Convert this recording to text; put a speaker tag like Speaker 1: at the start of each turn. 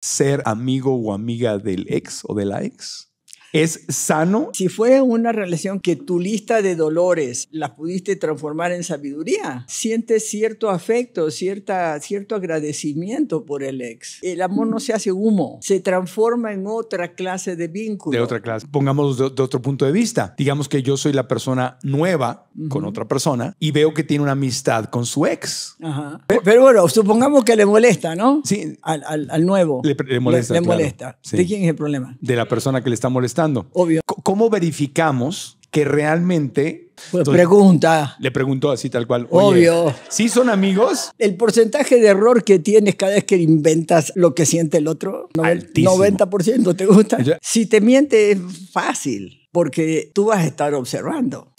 Speaker 1: ser amigo o amiga del ex o de la ex? ¿Es sano? Si fue una relación que tu lista de dolores la pudiste transformar en sabiduría, sientes cierto afecto, cierta, cierto agradecimiento por el ex. El amor no se hace humo, se transforma en otra clase de vínculo.
Speaker 2: De otra clase. Pongamos de otro punto de vista. Digamos que yo soy la persona nueva con otra persona y veo que tiene una amistad con su ex. Pero, bueno, supongamos que le molesta, ¿no? Sí. Al, nuevo.
Speaker 3: Le, molesta. Le, molesta. ¿De quién es el problema? De la persona que le está molestando.
Speaker 2: Obvio. ¿Cómo verificamos que realmente... Pues pregunta.
Speaker 3: Le pregunto así tal cual. Obvio.
Speaker 1: ¿Sí son amigos? El porcentaje de error que tienes cada vez que inventas lo que siente el otro, Altísimo. 90% te gusta. Si te miente es fácil porque tú vas a estar observando.